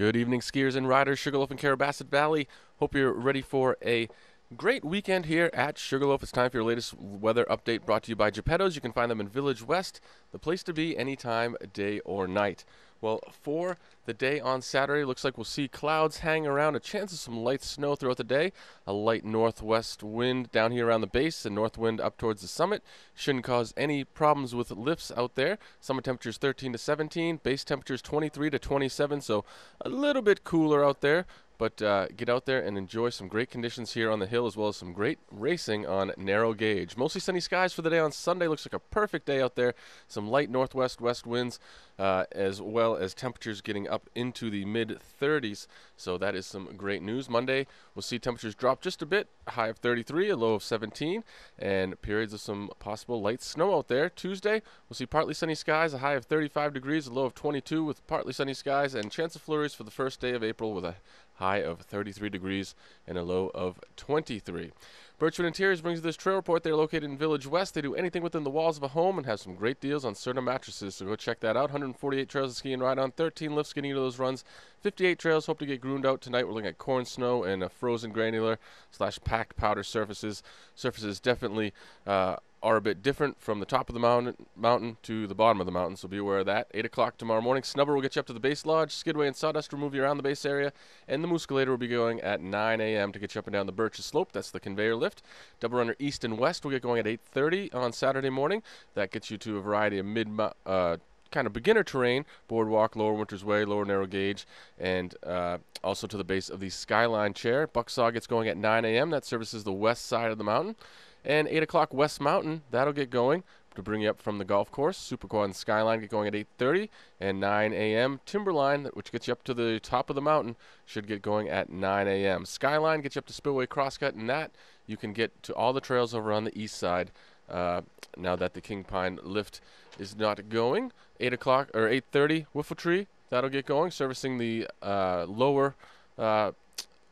Good evening, skiers and riders, Sugarloaf and Carabasset Valley. Hope you're ready for a Great weekend here at Sugarloaf. It's time for your latest weather update brought to you by Geppetto's. You can find them in Village West, the place to be anytime, day or night. Well, for the day on Saturday, looks like we'll see clouds hang around, a chance of some light snow throughout the day, a light northwest wind down here around the base, and north wind up towards the summit. Shouldn't cause any problems with lifts out there. Summer temperatures 13 to 17, base temperatures 23 to 27, so a little bit cooler out there. But uh, get out there and enjoy some great conditions here on the hill, as well as some great racing on narrow gauge. Mostly sunny skies for the day on Sunday. Looks like a perfect day out there. Some light northwest west winds, uh, as well as temperatures getting up into the mid 30s. So that is some great news. Monday, we'll see temperatures drop just a bit high of 33, a low of 17, and periods of some possible light snow out there. Tuesday, we'll see partly sunny skies, a high of 35 degrees, a low of 22 with partly sunny skies, and chance of flurries for the first day of April with a high of 33 degrees and a low of 23. Birchwood Interiors brings you this trail report. They're located in Village West. They do anything within the walls of a home and have some great deals on certain mattresses. So go check that out. 148 trails to ski and ride on, 13 lifts getting into those runs, 58 trails hope to get groomed out tonight. We're looking at corn snow and a frozen granular slash pack powder surfaces. Surfaces definitely uh, are a bit different from the top of the mountain, mountain to the bottom of the mountain, so be aware of that. 8 o'clock tomorrow morning, Snubber will get you up to the base lodge. Skidway and Sawdust will move you around the base area, and the Mooscalator will be going at 9 a.m. to get you up and down the birch Slope. That's the conveyor lift. Double Runner East and West will get going at 8.30 on Saturday morning. That gets you to a variety of mid uh, kind of beginner terrain, boardwalk, lower Winter's Way, lower narrow gauge, and uh, also to the base of the Skyline Chair. Bucksaw gets going at 9 a.m. That services the west side of the mountain. And 8 o'clock West Mountain, that'll get going to bring you up from the golf course. Superquad and Skyline get going at 8.30 and 9 a.m. Timberline, which gets you up to the top of the mountain, should get going at 9 a.m. Skyline gets you up to Spillway Crosscut, and that you can get to all the trails over on the east side uh, now that the king pine lift is not going, 8 o'clock or 8:30 Wiffle Tree that'll get going, servicing the uh, lower uh,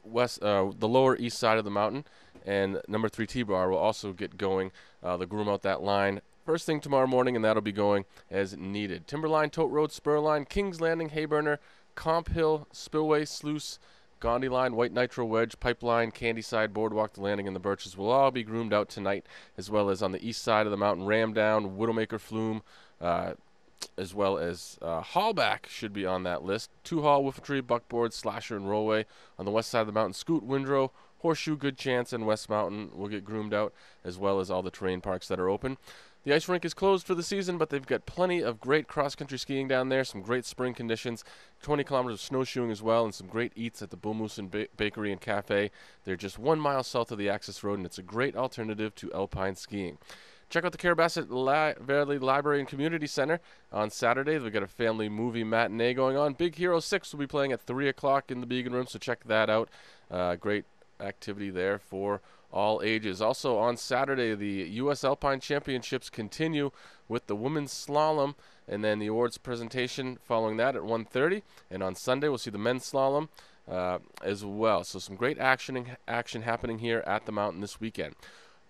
west, uh, the lower east side of the mountain, and number three T Bar will also get going. Uh, the groom out that line first thing tomorrow morning, and that'll be going as needed. Timberline, Tote Road, Spurline, Kings Landing, Hayburner, Comp Hill, Spillway, Sluice, Gandhi Line, White Nitro Wedge, Pipeline, Candy Side, Boardwalk, The Landing, and The Birches will all be groomed out tonight, as well as on the east side of the mountain, Ram Down, Widowmaker Flume, uh, as well as uh, Hallback should be on that list. Two Hall, Whiffletree, Buckboard, Slasher, and Rollway. On the west side of the mountain, Scoot, Windrow, Horseshoe, Good Chance, and West Mountain will get groomed out, as well as all the terrain parks that are open. The ice rink is closed for the season, but they've got plenty of great cross country skiing down there, some great spring conditions, 20 kilometers of snowshoeing as well, and some great eats at the Bullmoosen ba- Bakery and Cafe. They're just one mile south of the access road, and it's a great alternative to alpine skiing. Check out the Carabasset Li- Valley Library and Community Center on Saturday. We've got a family movie matinee going on. Big Hero 6 will be playing at 3 o'clock in the Beacon Room, so check that out. Uh, great activity there for all ages. Also on Saturday, the U.S. Alpine Championships continue with the women's slalom and then the awards presentation following that at 1.30. And on Sunday, we'll see the men's slalom. Uh, as well. So some great action action happening here at the mountain this weekend.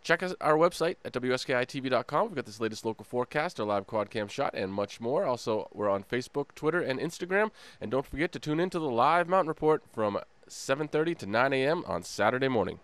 Check us, our website at WSKITV.com. We've got this latest local forecast, our live quad cam shot, and much more. Also, we're on Facebook, Twitter, and Instagram. And don't forget to tune in to the live Mountain Report from 7.30 to 9 a.m. on Saturday morning.